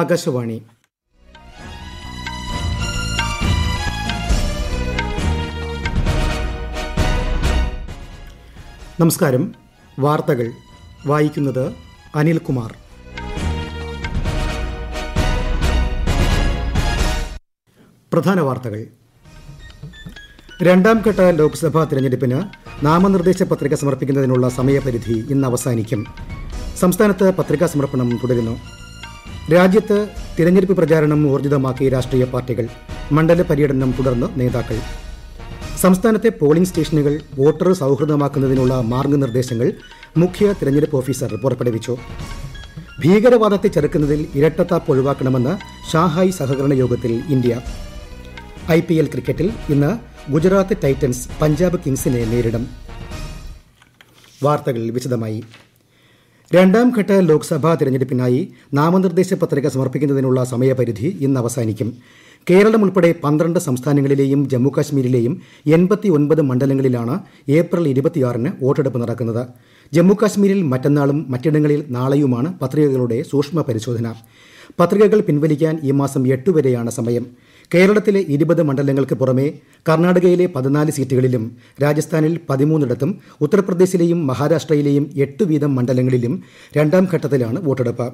ആകാശവാണി നമസ്കാരം വാർത്തകൾ വായിക്കുന്നത് അനിൽകുമാർ പ്രധാന വാർത്തകൾ രണ്ടാം ഘട്ട ലോക്സഭാ തെരഞ്ഞെടുപ്പിന് നാമനിർദ്ദേശ പത്രിക സമർപ്പിക്കുന്നതിനുള്ള സമയപരിധി ഇന്ന് അവസാനിക്കും സംസ്ഥാനത്ത് പത്രികാ സമർപ്പണം തുടരുന്നു രാജ്യത്ത് തിരഞ്ഞെടുപ്പ് പ്രചാരണം ഊർജിതമാക്കി രാഷ്ട്രീയ പാർട്ടികൾ മണ്ഡല പര്യടനം തുടർന്ന് നേതാക്കൾ സംസ്ഥാനത്തെ പോളിംഗ് സ്റ്റേഷനുകൾ വോട്ടർ സൗഹൃദമാക്കുന്നതിനുള്ള മാർഗനിർദ്ദേശങ്ങൾ മുഖ്യ തിരഞ്ഞെടുപ്പ് ഓഫീസർ പുറപ്പെടുവിച്ചു ഭീകരവാദത്തെ ചെറുക്കുന്നതിൽ ഇരട്ടത്താപ്പ് ഒഴിവാക്കണമെന്ന് ഷാഹായ് സഹകരണ യോഗത്തിൽ ഇന്ത്യ ഐ പി എൽ ക്രിക്കറ്റിൽ ഇന്ന് ഗുജറാത്ത് ടൈറ്റൻസ് പഞ്ചാബ് കിങ്സിനെ നേരിടും വാർത്തകൾ വിശദമായി രണ്ടാംഘട്ട ലോക്സഭാ തെരഞ്ഞെടുപ്പിനായി നാമനിർദ്ദേശ പത്രിക സമർപ്പിക്കുന്നതിനുള്ള സമയപരിധി ഇന്ന് അവസാനിക്കും കേരളം ഉൾപ്പെടെ പന്ത്രണ്ട് സംസ്ഥാനങ്ങളിലെയും ജമ്മുകാശ്മീരിലെയും എൺപത്തിയൊൻപത് മണ്ഡലങ്ങളിലാണ് ഏപ്രിൽ ഇരുപത്തിയാറിന് വോട്ടെടുപ്പ് നടക്കുന്നത് ജമ്മുകാശ്മീരിൽ മറ്റന്നാളും മറ്റിടങ്ങളിൽ നാളെയുമാണ് പത്രികകളുടെ സൂക്ഷ്മ പരിശോധന പത്രികകൾ പിൻവലിക്കാൻ ഈ മാസം എട്ടുവരെയാണ് വരെയാണ് സമയം കേരളത്തിലെ ഇരുപത് മണ്ഡലങ്ങൾക്ക് പുറമെ കർണാടകയിലെ പതിനാല് സീറ്റുകളിലും രാജസ്ഥാനിൽ പതിമൂന്നിടത്തും ഉത്തർപ്രദേശിലെയും മഹാരാഷ്ട്രയിലെയും എട്ട് വീതം മണ്ഡലങ്ങളിലും രണ്ടാം ഘട്ടത്തിലാണ് വോട്ടെടുപ്പ്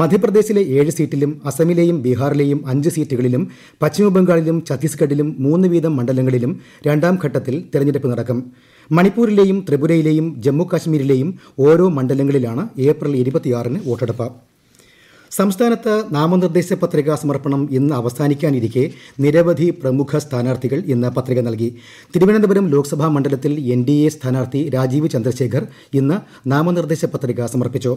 മധ്യപ്രദേശിലെ ഏഴ് സീറ്റിലും അസമിലെയും ബീഹാറിലെയും അഞ്ച് സീറ്റുകളിലും പശ്ചിമബംഗാളിലും ഛത്തീസ്ഗഡിലും മൂന്ന് വീതം മണ്ഡലങ്ങളിലും രണ്ടാം ഘട്ടത്തിൽ തെരഞ്ഞെടുപ്പ് നടക്കും മണിപ്പൂരിലെയും ത്രിപുരയിലെയും ജമ്മു ഓരോ മണ്ഡലങ്ങളിലാണ് ഏപ്രിൽ ഇരുപത്തിയാറിന് വോട്ടെടുപ്പ് സംസ്ഥാനത്ത് നാമനിർദ്ദേശ പത്രികാ സമർപ്പണം ഇന്ന് അവസാനിക്കാനിരിക്കെ നിരവധി പ്രമുഖ സ്ഥാനാർത്ഥികൾ ഇന്ന് പത്രിക നൽകി തിരുവനന്തപുരം ലോക്സഭാ മണ്ഡലത്തിൽ എൻ ഡി എ സ്ഥാനാർത്ഥി രാജീവ് ചന്ദ്രശേഖർ ഇന്ന് നാമനിർദ്ദേശ പത്രിക സമർപ്പിച്ചു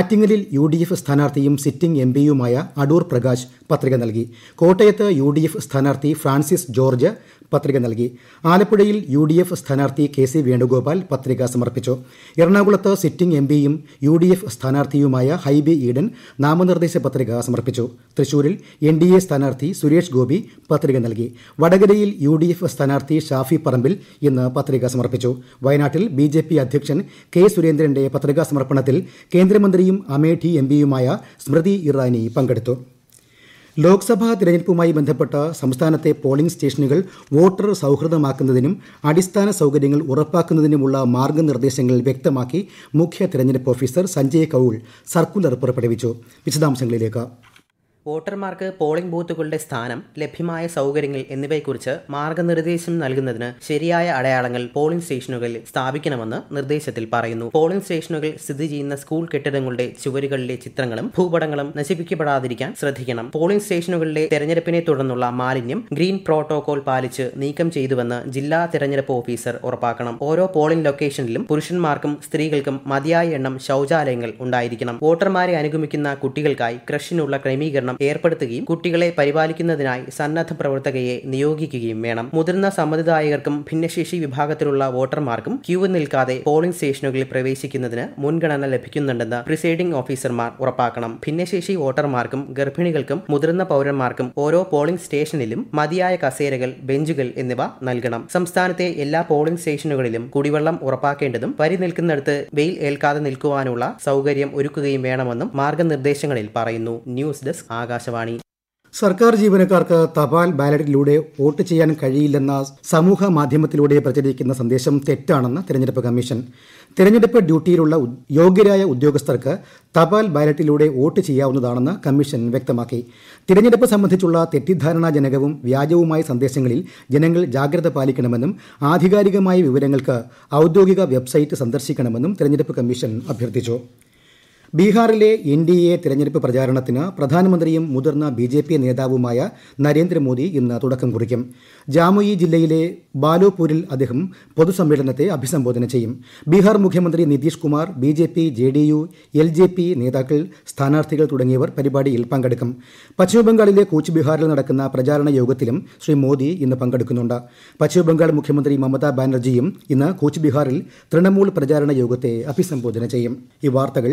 ആറ്റിങ്ങലിൽ യു ഡി എഫ് സ്ഥാനാർത്ഥിയും സിറ്റിംഗ് എം പിയുമായ അടൂർ പ്രകാശ് പത്രിക നൽകി കോട്ടയത്ത് യു ഡി എഫ് സ്ഥാനാർത്ഥി ഫ്രാൻസിസ് ജോർജ് പത്രിക നൽകി ആലപ്പുഴയിൽ യു ഡി എഫ് സ്ഥാനാർത്ഥി കെ സി വേണുഗോപാൽ പത്രിക സമർപ്പിച്ചു എറണാകുളത്ത് സിറ്റിംഗ് എം പിയും യു ഡി എഫ് സ്ഥാനാർത്ഥിയുമായ ഹൈബി ഈഡൻ നാമനിർദ്ദേശ നാമനിർദ്ദേശ പത്രിക സമർപ്പിച്ചു തൃശൂരിൽ എൻ ഡി എ സ്ഥാനാർത്ഥി സുരേഷ് ഗോപി പത്രിക നൽകി വടകരയിൽ യു ഡി എഫ് സ്ഥാനാർത്ഥി ഷാഫി പറമ്പിൽ ഇന്ന് പത്രിക സമർപ്പിച്ചു വയനാട്ടിൽ ബി ജെ പി അധ്യക്ഷൻ കെ സുരേന്ദ്രന്റെ പത്രികാ സമർപ്പണത്തിൽ കേന്ദ്രമന്ത്രിയും അമേഠി എം പിയുമായ സ്മൃതി ഇറാനി പങ്കെടുത്തു ലോക്സഭാ തിരഞ്ഞെടുപ്പുമായി ബന്ധപ്പെട്ട സംസ്ഥാനത്തെ പോളിംഗ് സ്റ്റേഷനുകൾ വോട്ടർ സൌഹൃദമാക്കുന്നതിനും അടിസ്ഥാന സൌകര്യങ്ങൾ ഉറപ്പാക്കുന്നതിനുമുള്ള മാർഗ്ഗനിർദ്ദേശങ്ങൾ വ്യക്തമാക്കി മുഖ്യ തിരഞ്ഞെടുപ്പ് ഓഫീസർ സഞ്ജയ് കൌൾ സർക്കുലർ പുറപ്പെടുവിച്ചു വിശദാംശങ്ങളിലേക്ക് വോട്ടർമാർക്ക് പോളിംഗ് ബൂത്തുകളുടെ സ്ഥാനം ലഭ്യമായ സൗകര്യങ്ങൾ എന്നിവയെക്കുറിച്ച് മാർഗനിർദ്ദേശം നൽകുന്നതിന് ശരിയായ അടയാളങ്ങൾ പോളിംഗ് സ്റ്റേഷനുകളിൽ സ്ഥാപിക്കണമെന്ന് നിർദ്ദേശത്തിൽ പറയുന്നു പോളിംഗ് സ്റ്റേഷനുകൾ സ്ഥിതി ചെയ്യുന്ന സ്കൂൾ കെട്ടിടങ്ങളുടെ ചുവരുകളിലെ ചിത്രങ്ങളും ഭൂപടങ്ങളും നശിപ്പിക്കപ്പെടാതിരിക്കാൻ ശ്രദ്ധിക്കണം പോളിംഗ് സ്റ്റേഷനുകളിലെ തെരഞ്ഞെടുപ്പിനെ തുടർന്നുള്ള മാലിന്യം ഗ്രീൻ പ്രോട്ടോകോൾ പാലിച്ച് നീക്കം ചെയ്തുവെന്ന് ജില്ലാ തെരഞ്ഞെടുപ്പ് ഓഫീസർ ഉറപ്പാക്കണം ഓരോ പോളിംഗ് ലൊക്കേഷനിലും പുരുഷന്മാർക്കും സ്ത്രീകൾക്കും മതിയായ എണ്ണം ശൌചാലയങ്ങൾ ഉണ്ടായിരിക്കണം വോട്ടർമാരെ അനുഗമിക്കുന്ന കുട്ടികൾക്കായി ക്രഷിനുള്ള ക്രമീകരണം ഏർപ്പെടുത്തുകയും കുട്ടികളെ പരിപാലിക്കുന്നതിനായി സന്നദ്ധ പ്രവർത്തകയെ നിയോഗിക്കുകയും വേണം മുതിർന്ന സമ്മതിദായകർക്കും ഭിന്നശേഷി വിഭാഗത്തിലുള്ള വോട്ടർമാർക്കും ക്യൂ നിൽക്കാതെ പോളിംഗ് സ്റ്റേഷനുകളിൽ പ്രവേശിക്കുന്നതിന് മുൻഗണന ലഭിക്കുന്നുണ്ടെന്ന് പ്രിസൈഡിംഗ് ഓഫീസർമാർ ഉറപ്പാക്കണം ഭിന്നശേഷി വോട്ടർമാർക്കും ഗർഭിണികൾക്കും മുതിർന്ന പൗരന്മാർക്കും ഓരോ പോളിംഗ് സ്റ്റേഷനിലും മതിയായ കസേരകൾ ബെഞ്ചുകൾ എന്നിവ നൽകണം സംസ്ഥാനത്തെ എല്ലാ പോളിംഗ് സ്റ്റേഷനുകളിലും കുടിവെള്ളം ഉറപ്പാക്കേണ്ടതും വരി നിൽക്കുന്നിടത്ത് വെയിൽ ഏൽക്കാതെ നിൽക്കുവാനുള്ള സൗകര്യം ഒരുക്കുകയും വേണമെന്നും മാർഗനിർദ്ദേശങ്ങളിൽ പറയുന്നു ന്യൂസ് ഡെസ്ക് ആകാശവാണി സർക്കാർ ജീവനക്കാർക്ക് തപാൽ ബാലറ്റിലൂടെ വോട്ട് ചെയ്യാൻ കഴിയില്ലെന്ന സമൂഹ മാധ്യമത്തിലൂടെ പ്രചരിക്കുന്ന സന്ദേശം തെറ്റാണെന്ന് തെരഞ്ഞെടുപ്പ് കമ്മീഷൻ തെരഞ്ഞെടുപ്പ് ഡ്യൂട്ടിയിലുള്ള യോഗ്യരായ ഉദ്യോഗസ്ഥർക്ക് തപാൽ ബാലറ്റിലൂടെ വോട്ട് ചെയ്യാവുന്നതാണെന്ന് കമ്മീഷൻ വ്യക്തമാക്കി തിരഞ്ഞെടുപ്പ് സംബന്ധിച്ചുള്ള തെറ്റിദ്ധാരണാജനകവും വ്യാജവുമായ സന്ദേശങ്ങളിൽ ജനങ്ങൾ ജാഗ്രത പാലിക്കണമെന്നും ആധികാരികമായ വിവരങ്ങൾക്ക് ഔദ്യോഗിക വെബ്സൈറ്റ് സന്ദർശിക്കണമെന്നും തെരഞ്ഞെടുപ്പ് കമ്മീഷൻ അഭ്യർത്ഥിച്ചു ബീഹാറിലെ എൻ ഡി എ തിരഞ്ഞെടുപ്പ് പ്രചാരണത്തിന് പ്രധാനമന്ത്രിയും മുതിർന്ന ബി ജെ പി നേതാവുമായ നരേന്ദ്രമോദി ഇന്ന് തുടക്കം കുറിക്കും ജാമുയി ജില്ലയിലെ ബാലോപൂരിൽ അദ്ദേഹം പൊതുസമ്മേളനത്തെ അഭിസംബോധന ചെയ്യും ബീഹാർ മുഖ്യമന്ത്രി Nitish Kumar B J P J D U L J P നേതാക്കൾ സ്ഥാനാർത്ഥികൾ തുടങ്ങിയവർ പരിപാടിയിൽ പങ്കെടുക്കും പശ്ചിമബംഗാളിലെ ബിഹാറിൽ നടക്കുന്ന പ്രചാരണ യോഗത്തിലും ശ്രീ മോദി ഇന്ന് പങ്കെടുക്കുന്നുണ്ട് പശ്ചിമബംഗാൾ മുഖ്യമന്ത്രി മമതാ ബാനർജിയും ഇന്ന് ബിഹാറിൽ തൃണമൂൽ പ്രചാരണ യോഗത്തെ അഭിസംബോധന ചെയ്യും ഈ വാർത്തകൾ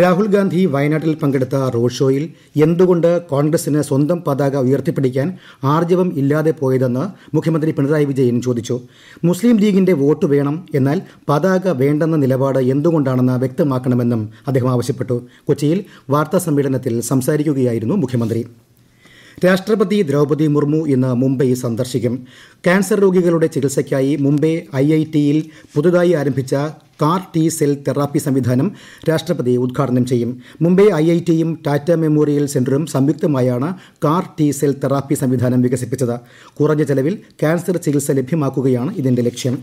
രാഹുൽ ഗാന്ധി വയനാട്ടിൽ പങ്കെടുത്ത റോഡ് ഷോയിൽ എന്തുകൊണ്ട് കോൺഗ്രസിന് സ്വന്തം പതാക ഉയർത്തിപ്പിടിക്കാൻ ആർജവം ഇല്ലാതെ പോയതെന്ന് മുഖ്യമന്ത്രി പിണറായി വിജയൻ ചോദിച്ചു മുസ്ലിം ലീഗിന്റെ വോട്ട് വേണം എന്നാൽ പതാക വേണ്ടെന്ന നിലപാട് എന്തുകൊണ്ടാണെന്ന് വ്യക്തമാക്കണമെന്നും അദ്ദേഹം ആവശ്യപ്പെട്ടു കൊച്ചിയിൽ വാർത്താ സമ്മേളനത്തിൽ സംസാരിക്കുകയായിരുന്നു മുഖ്യമന്ത്രി രാഷ്ട്രപതി ദ്രൗപദി മുർമു ഇന്ന് മുംബൈ സന്ദർശിക്കും ക്യാൻസർ രോഗികളുടെ ചികിത്സയ്ക്കായി മുംബൈ ഐ ഐ ടിയിൽ പുതുതായി ആരംഭിച്ച കാർ ടി സെൽ തെറാപ്പി സംവിധാനം രാഷ്ട്രപതി ഉദ്ഘാടനം ചെയ്യും മുംബൈ ഐ ഐ ടിയും ടാറ്റ മെമ്മോറിയൽ സെന്ററും സംയുക്തമായാണ് കാർ ടി സെൽ തെറാപ്പി സംവിധാനം വികസിപ്പിച്ചത് കുറഞ്ഞ ചെലവിൽ ക്യാൻസർ ചികിത്സ ലഭ്യമാക്കുകയാണ് ഇതിന്റെ ലക്ഷ്യം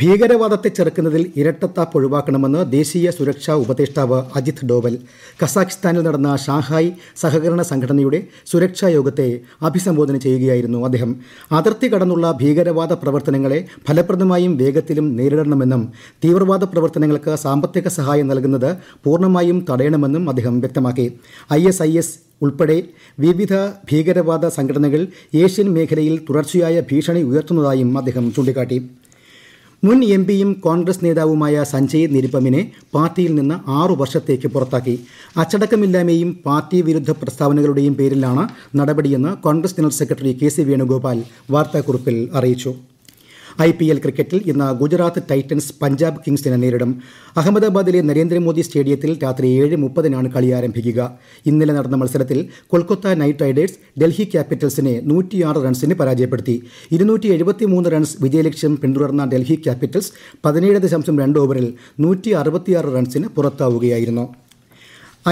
ഭീകരവാദത്തെ ചെറുക്കുന്നതിൽ ഇരട്ടത്താപ്പ് ഒഴിവാക്കണമെന്ന് ദേശീയ സുരക്ഷാ ഉപദേഷ്ടാവ് അജിത് ഡോവൽ കസാഖിസ്ഥാനിൽ നടന്ന ഷാങ്ഹായ് സഹകരണ സംഘടനയുടെ സുരക്ഷാ യോഗത്തെ അഭിസംബോധന ചെയ്യുകയായിരുന്നു അദ്ദേഹം അതിർത്തി കടന്നുള്ള ഭീകരവാദ പ്രവർത്തനങ്ങളെ ഫലപ്രദമായും വേഗത്തിലും നേരിടണമെന്നും തീവ്രവാദ പ്രവർത്തനങ്ങൾക്ക് സാമ്പത്തിക സഹായം നൽകുന്നത് പൂർണ്ണമായും തടയണമെന്നും അദ്ദേഹം വ്യക്തമാക്കി ഐ എസ് ഐ എസ് ഉൾപ്പെടെ വിവിധ ഭീകരവാദ സംഘടനകൾ ഏഷ്യൻ മേഖലയിൽ തുടർച്ചയായ ഭീഷണി ഉയർത്തുന്നതായും അദ്ദേഹം ചൂണ്ടിക്കാട്ടി മുൻ എം പിയും കോൺഗ്രസ് നേതാവുമായ സഞ്ജയ് നിരുപമിനെ പാർട്ടിയിൽ നിന്ന് ആറു വർഷത്തേക്ക് പുറത്താക്കി അച്ചടക്കമില്ലായ്മയും പാർട്ടി വിരുദ്ധ പ്രസ്താവനകളുടെയും പേരിലാണ് നടപടിയെന്ന് കോൺഗ്രസ് ജനറൽ സെക്രട്ടറി കെ സി വേണുഗോപാൽ വാർത്താക്കുറിപ്പിൽ അറിയിച്ചു ഐ പി എൽ ക്രിക്കറ്റിൽ ഇന്ന് ഗുജറാത്ത് ടൈറ്റൻസ് പഞ്ചാബ് കിങ്സിനെ നേരിടും അഹമ്മദാബാദിലെ നരേന്ദ്രമോദി സ്റ്റേഡിയത്തിൽ രാത്രി ഏഴ് മുപ്പതിനാണ് കളി ആരംഭിക്കുക ഇന്നലെ നടന്ന മത്സരത്തിൽ കൊൽക്കത്ത നൈറ്റ് റൈഡേഴ്സ് ഡൽഹി ക്യാപിറ്റൽസിനെ നൂറ്റിയാറ് റൺസിന് പരാജയപ്പെടുത്തി ഇരുന്നൂറ്റി എഴുപത്തിമൂന്ന് റൺസ് വിജയലക്ഷ്യം പിന്തുടർന്ന ഡൽഹി ക്യാപിറ്റൽസ് പതിനേഴ് ദശാംശം രണ്ട് ഓവറിൽ നൂറ്റി അറുപത്തിയാറ് റൺസിന് പുറത്താവുകയായിരുന്നു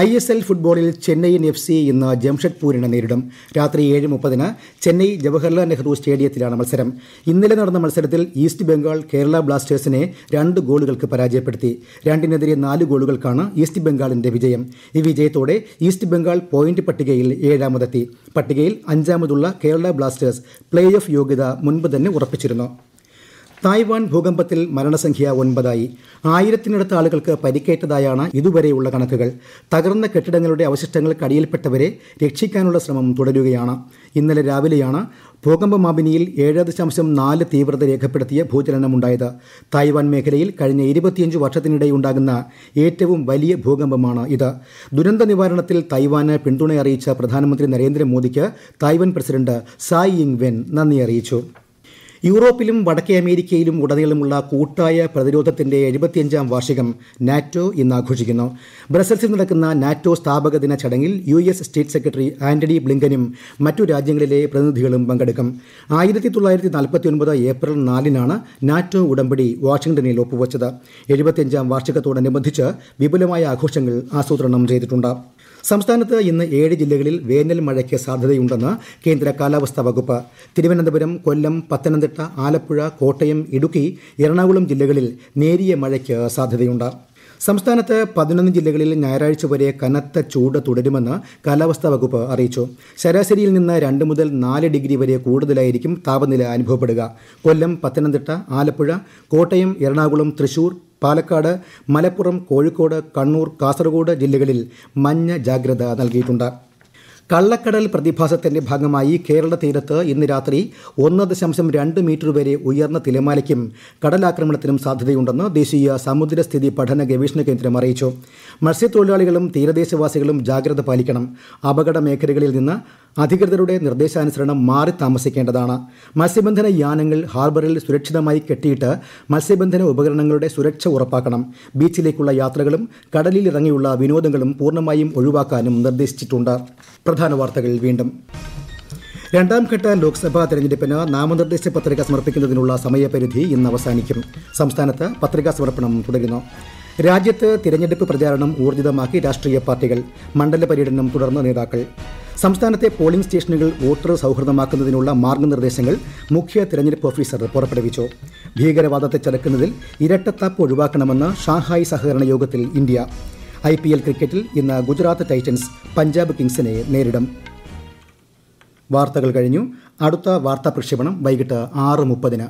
ഐ എസ് എൽ ഫുട്ബോളിൽ ചെന്നൈയിൻ എഫ് സി ഇന്ന് ജംഷഡ്പൂരിനെ നേരിടും രാത്രി ഏഴ് മുപ്പതിന് ചെന്നൈ ജവഹർലാൽ നെഹ്റു സ്റ്റേഡിയത്തിലാണ് മത്സരം ഇന്നലെ നടന്ന മത്സരത്തിൽ ഈസ്റ്റ് ബംഗാൾ കേരള ബ്ലാസ്റ്റേഴ്സിനെ രണ്ട് ഗോളുകൾക്ക് പരാജയപ്പെടുത്തി രണ്ടിനെതിരെ നാല് ഗോളുകൾക്കാണ് ഈസ്റ്റ് ബംഗാളിന്റെ വിജയം ഈ വിജയത്തോടെ ഈസ്റ്റ് ബംഗാൾ പോയിന്റ് പട്ടികയിൽ ഏഴാമതെത്തി പട്ടികയിൽ അഞ്ചാമതുള്ള കേരള ബ്ലാസ്റ്റേഴ്സ് പ്ലേ ഓഫ് യോഗ്യത മുൻപ് തന്നെ ഉറപ്പിച്ചിരുന്നു തായ്വാൻ ഭൂകമ്പത്തിൽ മരണസംഖ്യ ഒൻപതായി ആയിരത്തിനടുത്ത ആളുകൾക്ക് പരിക്കേറ്റതായാണ് ഇതുവരെയുള്ള കണക്കുകൾ തകർന്ന കെട്ടിടങ്ങളുടെ കടിയിൽപ്പെട്ടവരെ രക്ഷിക്കാനുള്ള ശ്രമം തുടരുകയാണ് ഇന്നലെ രാവിലെയാണ് ഭൂകമ്പമാബിനിയിൽ ഏഴ് ദശാംശം നാല് തീവ്രത രേഖപ്പെടുത്തിയ ഭൂചലനമുണ്ടായത് തായ്വാൻ മേഖലയിൽ കഴിഞ്ഞ ഇരുപത്തിയഞ്ച് വർഷത്തിനിടെ ഉണ്ടാകുന്ന ഏറ്റവും വലിയ ഭൂകമ്പമാണ് ഇത് ദുരന്ത നിവാരണത്തിൽ തായ്വാന് പിന്തുണ അറിയിച്ച പ്രധാനമന്ത്രി നരേന്ദ്രമോദിക്ക് തായ്വാൻ പ്രസിഡന്റ് സായ് ഇങ് വെൻ നന്ദി അറിയിച്ചു യൂറോപ്പിലും വടക്കേ അമേരിക്കയിലും ഉടനീളമുള്ള കൂട്ടായ പ്രതിരോധത്തിന്റെ എഴുപത്തിയഞ്ചാം വാർഷികം നാറ്റോ ഇന്ന് ആഘോഷിക്കുന്നു ബ്രസൽസിൽ നടക്കുന്ന നാറ്റോ സ്ഥാപക ദിന ചടങ്ങിൽ U S state secretary Antony ബ്ലിങ്കനും മറ്റു രാജ്യങ്ങളിലെ പ്രതിനിധികളും പങ്കെടുക്കും ആയിരത്തി തൊള്ളായിരത്തി ഏപ്രിൽ നാലിനാണ് നാറ്റോ ഉടമ്പടി വാഷിംഗ്ടണിൽ ഒപ്പുവച്ചത് എഴുപത്തിയഞ്ചാം വാർഷികത്തോടനുബന്ധിച്ച് വിപുലമായ ആഘോഷങ്ങൾ ആസൂത്രണം ചെയ്തിട്ടുണ്ട് സംസ്ഥാനത്ത് ഇന്ന് ഏഴ് ജില്ലകളിൽ വേനൽ മഴയ്ക്ക് സാധ്യതയുണ്ടെന്ന് കേന്ദ്ര കാലാവസ്ഥാ വകുപ്പ് തിരുവനന്തപുരം കൊല്ലം പത്തനംതിട്ട ആലപ്പുഴ കോട്ടയം ഇടുക്കി എറണാകുളം ജില്ലകളിൽ നേരിയ മഴയ്ക്ക് സാധ്യതയുണ്ട് സംസ്ഥാനത്ത് പതിനൊന്ന് ജില്ലകളിൽ ഞായറാഴ്ച വരെ കനത്ത ചൂട് തുടരുമെന്ന് കാലാവസ്ഥാ വകുപ്പ് അറിയിച്ചു ശരാശരിയിൽ നിന്ന് രണ്ട് മുതൽ നാല് ഡിഗ്രി വരെ കൂടുതലായിരിക്കും താപനില അനുഭവപ്പെടുക കൊല്ലം പത്തനംതിട്ട ആലപ്പുഴ കോട്ടയം എറണാകുളം തൃശൂർ പാലക്കാട് മലപ്പുറം കോഴിക്കോട് കണ്ണൂർ കാസർഗോഡ് ജില്ലകളിൽ മഞ്ഞ ജാഗ്രത നൽകിയിട്ടുണ്ട് കള്ളക്കടൽ പ്രതിഭാസത്തിന്റെ ഭാഗമായി കേരള തീരത്ത് ഇന്ന് രാത്രി ഒന്ന് ദശാംശം രണ്ട് മീറ്റർ വരെ ഉയർന്ന തിലമാലയ്ക്കും കടലാക്രമണത്തിനും സാധ്യതയുണ്ടെന്ന് ദേശീയ സമുദ്രസ്ഥിതി പഠന ഗവേഷണ കേന്ദ്രം അറിയിച്ചു മത്സ്യത്തൊഴിലാളികളും തീരദേശവാസികളും ജാഗ്രത പാലിക്കണം അപകട മേഖലകളിൽ നിന്ന് അധികൃതരുടെ നിർദ്ദേശാനുസരണം മാറി താമസിക്കേണ്ടതാണ് മത്സ്യബന്ധന യാനങ്ങൾ ഹാർബറിൽ സുരക്ഷിതമായി കെട്ടിയിട്ട് മത്സ്യബന്ധന ഉപകരണങ്ങളുടെ സുരക്ഷ ഉറപ്പാക്കണം ബീച്ചിലേക്കുള്ള യാത്രകളും കടലിൽ ഇറങ്ങിയുള്ള വിനോദങ്ങളും പൂർണ്ണമായും ഒഴിവാക്കാനും നിർദ്ദേശിച്ചിട്ടുണ്ട് പ്രധാന വാർത്തകൾ വീണ്ടും രണ്ടാംഘട്ട ലോക്സഭാ തെരഞ്ഞെടുപ്പിന് നാമനിർദ്ദേശ പത്രിക സമർപ്പിക്കുന്നതിനുള്ള സമയപരിധി ഇന്ന് അവസാനിക്കും സംസ്ഥാനത്ത് പത്രികാ സമർപ്പണം തുടരുന്നു രാജ്യത്ത് തിരഞ്ഞെടുപ്പ് പ്രചാരണം ഊർജിതമാക്കി രാഷ്ട്രീയ പാർട്ടികൾ മണ്ഡല പര്യടനം തുടർന്ന് നേതാക്കൾ സംസ്ഥാനത്തെ പോളിംഗ് സ്റ്റേഷനുകൾ വോട്ടർ സൗഹൃദമാക്കുന്നതിനുള്ള മാർഗനിർദ്ദേശങ്ങൾ മുഖ്യ തിരഞ്ഞെടുപ്പ് ഓഫീസർ പുറപ്പെടുവിച്ചു ഭീകരവാദത്തെ ചെറുക്കുന്നതിൽ ഇരട്ടത്താപ്പ് ഒഴിവാക്കണമെന്ന് ഷാങ്ഹായ് സഹകരണ യോഗത്തിൽ ഇന്ത്യ ഐ പി എൽ ക്രിക്കറ്റിൽ ഇന്ന് ഗുജറാത്ത് ടൈറ്റൻസ് പഞ്ചാബ് കിങ്സിനെ നേരിടും വാർത്തകൾ കഴിഞ്ഞു അടുത്ത വാർത്താ പ്രക്ഷേപണം വൈകിട്ട് ആറ് മുപ്പതിന്